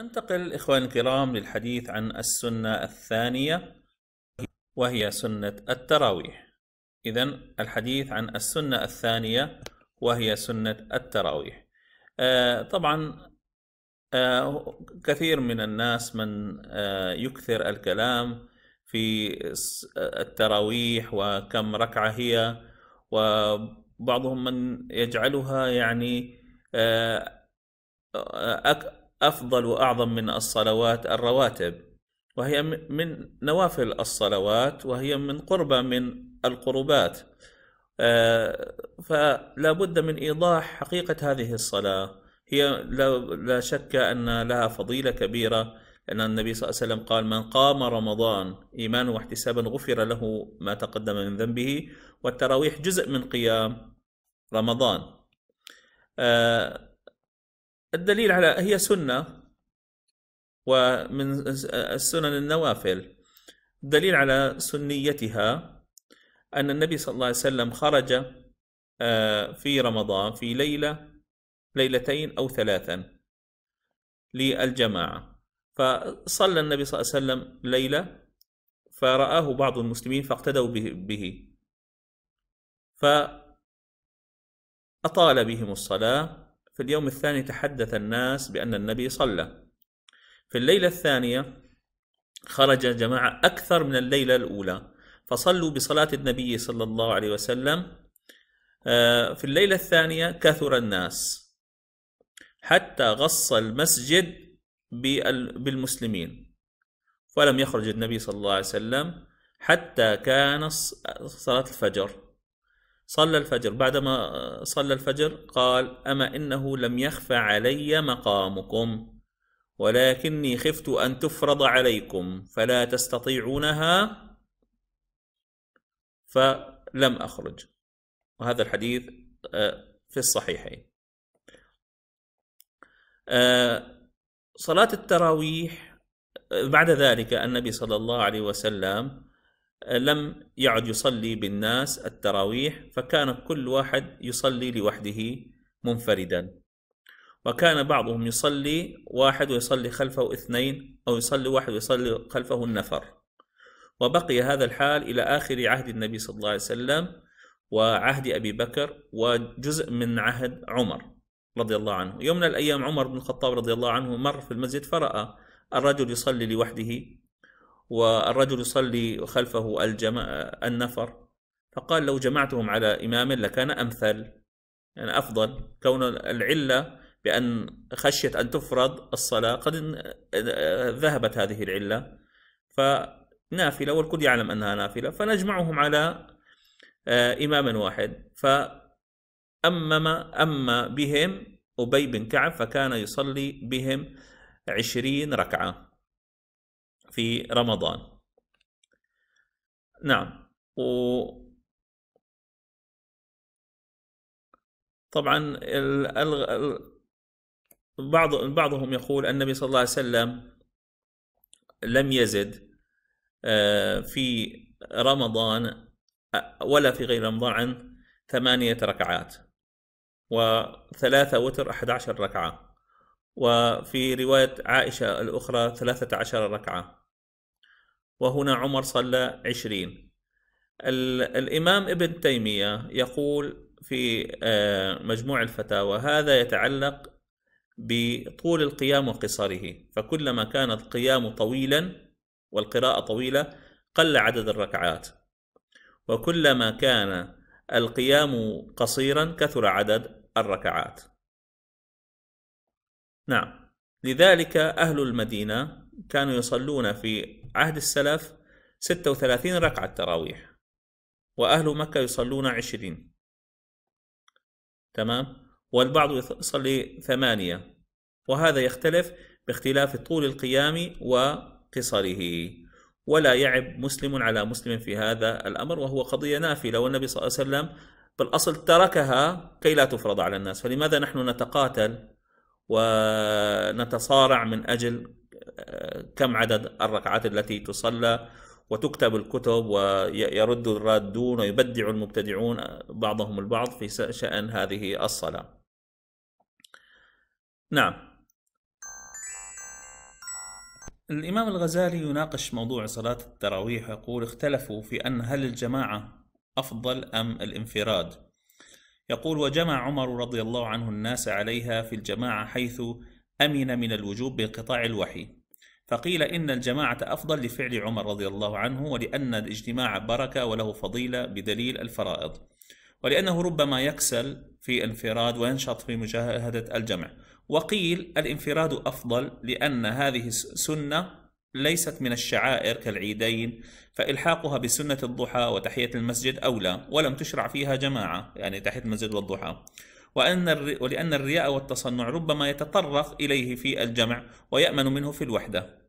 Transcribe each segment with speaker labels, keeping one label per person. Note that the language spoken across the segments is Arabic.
Speaker 1: ننتقل إخواني الكرام للحديث عن السنة الثانية وهي سنة التراويح إذا الحديث عن السنة الثانية وهي سنة التراويح آه، طبعا آه، كثير من الناس من آه، يكثر الكلام في التراويح وكم ركعة هي وبعضهم من يجعلها يعني أفضل وأعظم من الصلوات الرواتب وهي من نوافل الصلوات وهي من قربة من القربات آه، فلا بد من إيضاح حقيقة هذه الصلاة هي لا شك أن لها فضيلة كبيرة لأن النبي صلى الله عليه وسلم قال من قام رمضان إيمانا واحتسابا غفر له ما تقدم من ذنبه والتراويح جزء من قيام رمضان آه، الدليل على هي سنه ومن السنن النوافل الدليل على سنيتها ان النبي صلى الله عليه وسلم خرج آه، في رمضان في ليله ليلتين او ثلاثا للجماعه فصلى النبي صلى الله عليه وسلم ليله فرآه بعض المسلمين فاقتدوا به فأطال بهم الصلاة في اليوم الثاني تحدث الناس بأن النبي صلى في الليلة الثانية خرج جماعة أكثر من الليلة الأولى فصلوا بصلاة النبي صلى الله عليه وسلم آه، في الليلة الثانية كثر الناس حتى غص المسجد بالمسلمين فلم يخرج النبي صلى الله عليه وسلم حتى كان صلاة الفجر صلى الفجر بعدما صلى الفجر قال اما انه لم يخف علي مقامكم ولكني خفت ان تفرض عليكم فلا تستطيعونها فلم اخرج وهذا الحديث آه، في الصحيحين آه، صلاه التراويح آه، بعد ذلك النبي صلى الله عليه وسلم لم يعد يصلي بالناس التراويح فكان كل واحد يصلي لوحده منفردا وكان بعضهم يصلي واحد ويصلي خلفه اثنين أو يصلي واحد ويصلي خلفه النفر وبقي هذا الحال إلى آخر عهد النبي صلى الله عليه وسلم وعهد أبي بكر وجزء من عهد عمر رضي الله عنه يوم من الأيام عمر بن الخطاب رضي الله عنه مر في المسجد فرأى الرجل يصلي لوحده والرجل يصلي خلفه الجما... النفر فقال لو جمعتهم على إمام لكان أمثل يعني أفضل كون العلة بأن خشيت أن تفرض الصلاة قد ذهبت هذه العلة فنافلة والكل يعلم أنها نافلة فنجمعهم على آه، إمام واحد فأمم أما بهم أبي بن كعب فكان يصلي بهم عشرين ركعة في رمضان نعم و طبعا بعض بعضهم يقول النبي صلى الله عليه وسلم لم يزد آه، في رمضان ولا في غير رمضان عن ثمانية ركعات وثلاثة وتر 11 ركعة وفي رواية عائشة الأخرى 13 ركعة وهنا عمر صلى عشرين الإمام ابن تيمية يقول في آه، مجموع الفتاوى هذا يتعلق بطول القيام وقصره فكلما كان القيام طويلا والقراءة طويلة قل عدد الركعات وكلما كان القيام قصيرا كثر عدد الركعات نعم لذلك أهل المدينة كانوا يصلون في عهد السلف 36 ركعة تراويح وأهل مكة يصلون 20 تمام والبعض يصلي ثمانية وهذا يختلف باختلاف طول القيام وقصره ولا يعب مسلم على مسلم في هذا الأمر وهو قضية نافلة والنبي صلى الله عليه وسلم بالأصل تركها كي لا تفرض على الناس فلماذا نحن نتقاتل ونتصارع من أجل كم عدد الركعات التي تصلى وتكتب الكتب ويرد الرادون ويبدع المبتدعون بعضهم البعض في شأن هذه الصلاة نعم الإمام الغزالي يناقش موضوع صلاة التراويح يقول اختلفوا في أن هل الجماعة أفضل أم الانفراد يقول وجمع عمر رضي الله عنه الناس عليها في الجماعة حيث أمن من الوجوب بانقطاع الوحي فقيل إن الجماعة أفضل لفعل عمر رضي الله عنه ولأن الاجتماع بركة وله فضيلة بدليل الفرائض ولأنه ربما يكسل في انفراد وينشط في مجاهدة الجمع وقيل الانفراد أفضل لأن هذه سنة ليست من الشعائر كالعيدين فإلحاقها بسنة الضحى وتحية المسجد أولى ولم تشرع فيها جماعة يعني تحية المسجد والضحى وأن ولأن الرياء والتصنع ربما يتطرق إليه في الجمع ويأمن منه في الوحدة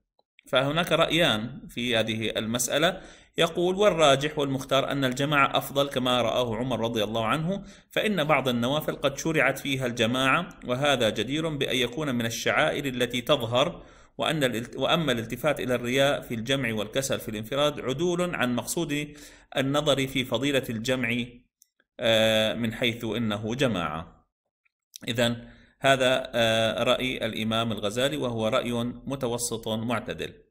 Speaker 1: فهناك رأيان في هذه المسألة يقول والراجح والمختار أن الجماعة أفضل كما رآه عمر رضي الله عنه فإن بعض النوافل قد شرعت فيها الجماعة وهذا جدير بأن يكون من الشعائر التي تظهر وأن وأما الالتفات إلى الرياء في الجمع والكسل في الانفراد عدول عن مقصود النظر في فضيلة الجمع آه، من حيث إنه جماعة إذا هذا آه، رأي الإمام الغزالي وهو رأي متوسط معتدل